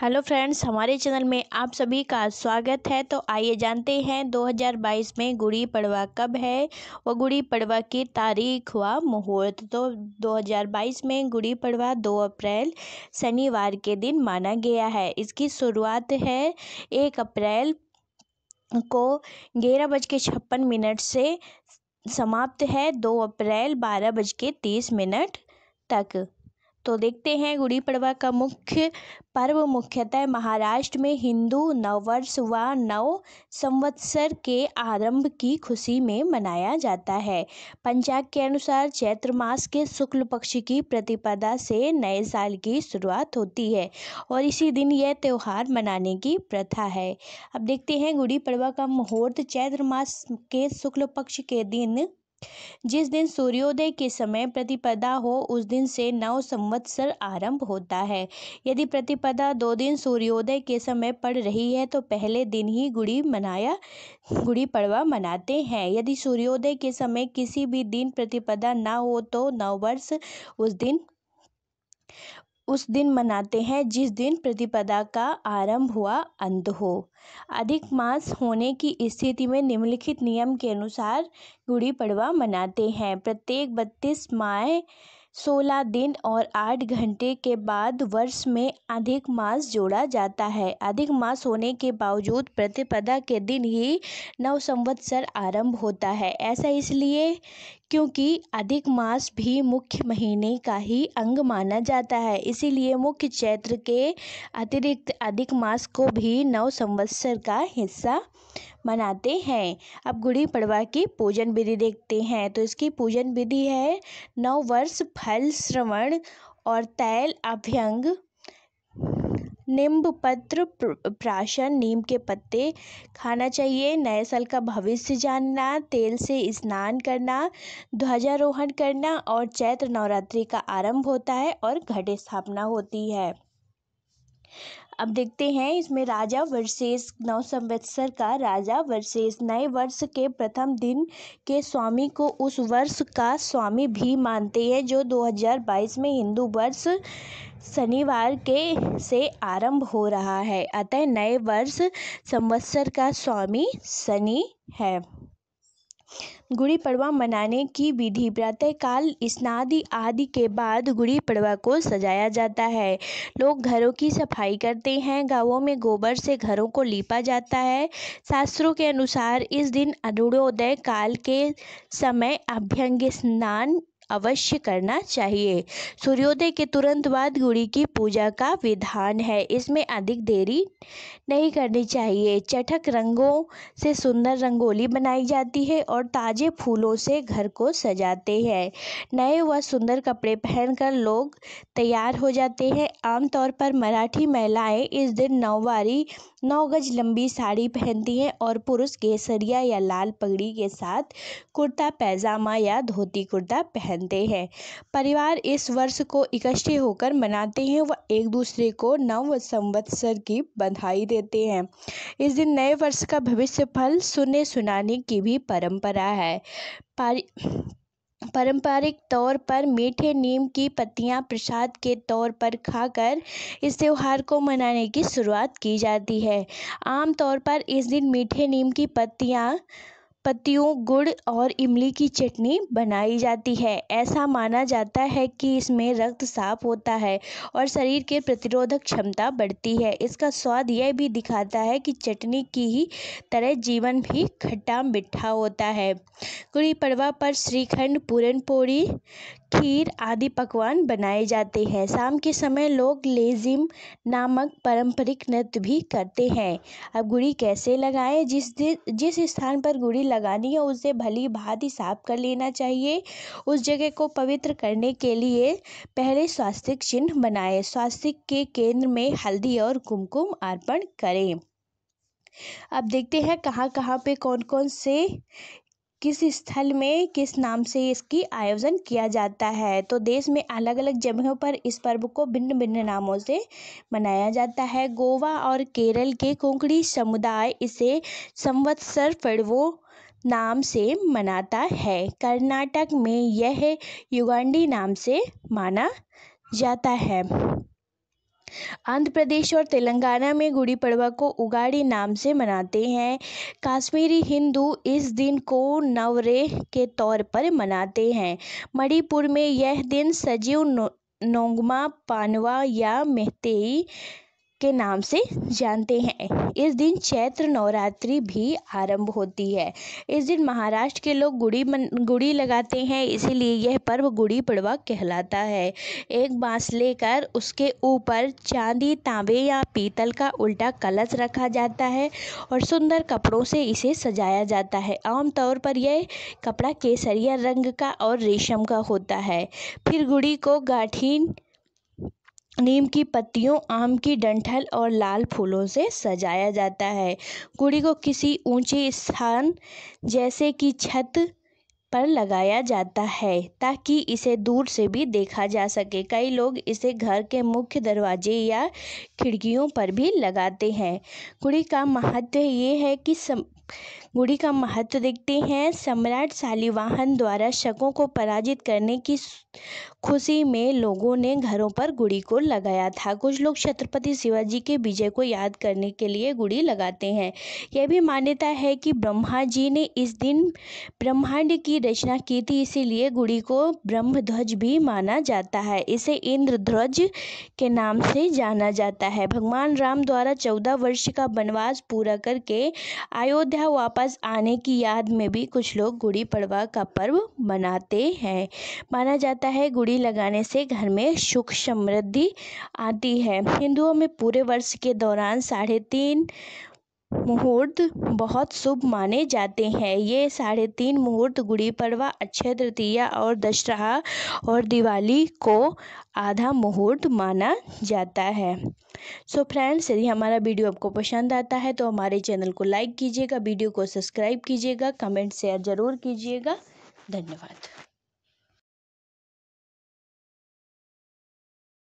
hello friends हमारे channel में आप सभी का स्वागत है तो आइए जानते हैं 2022 में गुड़ी पड़वा कब है व गुड़ी पड़वा की तारीख व मुहूर्त तो 2022 में गुड़ी पड़वा 2 अप्रैल शनिवार के दिन माना गया है इसकी शुरुआत है 1 अप्रैल को ग्यारह बज के छप्पन मिनट से समाप्त है 2 अप्रैल बारह बज के तीस मिनट तक तो देखते हैं गुड़ी पड़वा का मुख्य पर्व मुख्यतः महाराष्ट्र में हिंदू नववर्ष व नव संवत्सर के आरंभ की खुशी में मनाया जाता है पंचांग के अनुसार चैत्र मास के शुक्ल पक्ष की प्रतिपदा से नए साल की शुरुआत होती है और इसी दिन यह त्यौहार मनाने की प्रथा है अब देखते हैं गुड़ी पड़वा का मुहूर्त चैत्र मास के शुक्ल पक्ष के दिन जिस दिन सूर्योदय के समय प्रतिपदा हो उस दिन से नव संवत्सर आरंभ होता है यदि प्रतिपदा दो दिन सूर्योदय के समय पड़ रही है तो पहले दिन ही गुड़ी मनाया गुड़ी पड़वा मनाते हैं यदि सूर्योदय के समय किसी भी दिन प्रतिपदा ना हो तो नववर्ष उस दिन उस दिन मनाते हैं जिस दिन प्रतिपदा का आरंभ हुआ अंत हो अधिक मास होने की स्थिति में निम्नलिखित नियम के अनुसार गुड़ी पड़वा मनाते हैं प्रत्येक बत्तीस माह सोलह दिन और आठ घंटे के बाद वर्ष में अधिक मास जोड़ा जाता है अधिक मास होने के बावजूद प्रतिपदा के दिन ही नव संवत्सर आरंभ होता है ऐसा इसलिए क्योंकि अधिक मास भी मुख्य महीने का ही अंग माना जाता है इसीलिए मुख्य चैत्र के अतिरिक्त अधिक मास को भी नव संवत्सर का हिस्सा मनाते हैं अब गुड़ी पड़वा की पूजन विधि देखते हैं तो इसकी पूजन विधि है नव वर्ष फल श्रवण और तैल अभ्यंग निम्ब पत्र प्राशन नीम के पत्ते खाना चाहिए नए साल का भविष्य जानना तेल से स्नान करना ध्वजारोहण करना और चैत्र नवरात्रि का आरंभ होता है और घट स्थापना होती है अब देखते हैं इसमें राजा वर्सेस नव संवत्सर का राजा वर्सेस नए वर्ष के प्रथम दिन के स्वामी को उस वर्ष का स्वामी भी मानते हैं जो 2022 में हिंदू वर्ष शनिवार के से आरंभ हो रहा है अतः नए वर्ष संवत्सर का स्वामी शनि है गुड़ी पड़वा मनाने की विधि प्रातःकाल स्नादि आदि के बाद गुड़ी पड़वा को सजाया जाता है लोग घरों की सफाई करते हैं गांवों में गोबर से घरों को लीपा जाता है शास्त्रों के अनुसार इस दिन अरुणोदय काल के समय अभ्यंग स्नान अवश्य करना चाहिए सूर्योदय के तुरंत बाद गुड़ी की पूजा का विधान है इसमें अधिक देरी नहीं करनी चाहिए चटक रंगों से सुंदर रंगोली बनाई जाती है और ताज़े फूलों से घर को सजाते हैं नए व सुंदर कपड़े पहनकर लोग तैयार हो जाते हैं आमतौर पर मराठी महिलाएं इस दिन नौवारी नौ गज लंबी साड़ी पहनती हैं और पुरुष केसरिया या लाल पगड़ी के साथ कुर्ता पैजामा या धोती कुर्ता पहन बनते हैं परिवार इस वर्ष को इकट्ठे होकर मनाते हैं व एक दूसरे को नव संवत्सर की बधाई देते हैं इस दिन नए वर्ष का भविष्य फल सुने सुनाने की भी परंपरा है पारि पारंपरिक तौर पर मीठे नीम की पत्तियां प्रसाद के तौर पर खाकर इस त्यौहार को मनाने की शुरुआत की जाती है आमतौर पर इस दिन मीठे नीम की पत्तियां पत्तियों गुड़ और इमली की चटनी बनाई जाती है ऐसा माना जाता है कि इसमें रक्त साफ होता है और शरीर के प्रतिरोधक क्षमता बढ़ती है इसका स्वाद यह भी दिखाता है कि चटनी की ही तरह जीवन भी खट्टा मिठा होता है गुड़ी पड़वा पर श्रीखंड पूरन पोड़ी खीर आदि पकवान बनाए जाते हैं शाम के समय लोग लेजिम नामक पारंपरिक नृत्य भी करते हैं अब गुड़ी कैसे लगाएं जिस जिस स्थान पर गुड़ी लगानी है उसे भली भांति साफ कर लेना चाहिए उस जगह को पवित्र करने के लिए पहले स्वास्तिक चिन्ह बनाएं स्वास्तिक के केंद्र में हल्दी और कुमकुम अर्पण करें अब देखते हैं कहाँ कहाँ पे कौन कौन से किस स्थल में किस नाम से इसकी आयोजन किया जाता है तो देश में अलग अलग जगहों पर इस पर्व को भिन्न भिन्न नामों से मनाया जाता है गोवा और केरल के कोंकणी समुदाय इसे संवत्सर पर्वो नाम से मनाता है कर्नाटक में यह युगांडी नाम से माना जाता है आंध्र प्रदेश और तेलंगाना में गुड़ी पड़वा को उगाड़ी नाम से मनाते हैं कश्मीरी हिंदू इस दिन को नवरे के तौर पर मनाते हैं मणिपुर में यह दिन सजीव नो नोंगमा पानवा या मेहतेई के नाम से जानते हैं इस दिन चैत्र नवरात्रि भी आरंभ होती है इस दिन महाराष्ट्र के लोग गुड़ी मन गुड़ी लगाते हैं इसीलिए यह पर्व गुड़ी पड़वा कहलाता है एक बांस लेकर उसके ऊपर चांदी तांबे या पीतल का उल्टा कलश रखा जाता है और सुंदर कपड़ों से इसे सजाया जाता है आमतौर पर यह कपड़ा केसरिया रंग का और रेशम का होता है फिर गुड़ी को गाठीन नीम की पत्तियों आम की डंठल और लाल फूलों से सजाया जाता है कुड़ी को किसी ऊंचे स्थान जैसे कि छत पर लगाया जाता है ताकि इसे दूर से भी देखा जा सके कई लोग इसे घर के मुख्य दरवाजे या खिड़कियों पर भी लगाते हैं कुड़ी का महत्व ये है कि सम गुड़ी का महत्व देखते हैं सम्राट शालिवाहन द्वारा शकों को पराजित करने की खुशी में लोगों ने घरों पर गुड़ी को लगाया था कुछ लोग छत्रपति शिवाजी के विजय को याद करने के लिए गुड़ी लगाते हैं यह भी मान्यता है कि ब्रह्मा जी ने इस दिन ब्रह्मांड की रचना की थी इसीलिए गुड़ी को ब्रह्मध्वज भी माना जाता है इसे इंद्रध्वज के नाम से जाना जाता है भगवान राम द्वारा चौदह वर्ष का वनवास पूरा करके अयोध्या अयोध्या वापस आने की याद में भी कुछ लोग गुड़ी पड़वा का पर्व मनाते हैं माना जाता है गुड़ी लगाने से घर में सुख समृद्धि आती है हिंदुओं में पूरे वर्ष के दौरान साढ़े तीन मुहूर्त बहुत शुभ माने जाते हैं ये साढ़े तीन मुहूर्त गुड़ी पड़वा अक्षय तृतीया और दशहरा और दिवाली को आधा मुहूर्त माना जाता है सो फ्रेंड्स यदि हमारा वीडियो आपको पसंद आता है तो हमारे चैनल को लाइक कीजिएगा वीडियो को सब्सक्राइब कीजिएगा कमेंट शेयर ज़रूर कीजिएगा धन्यवाद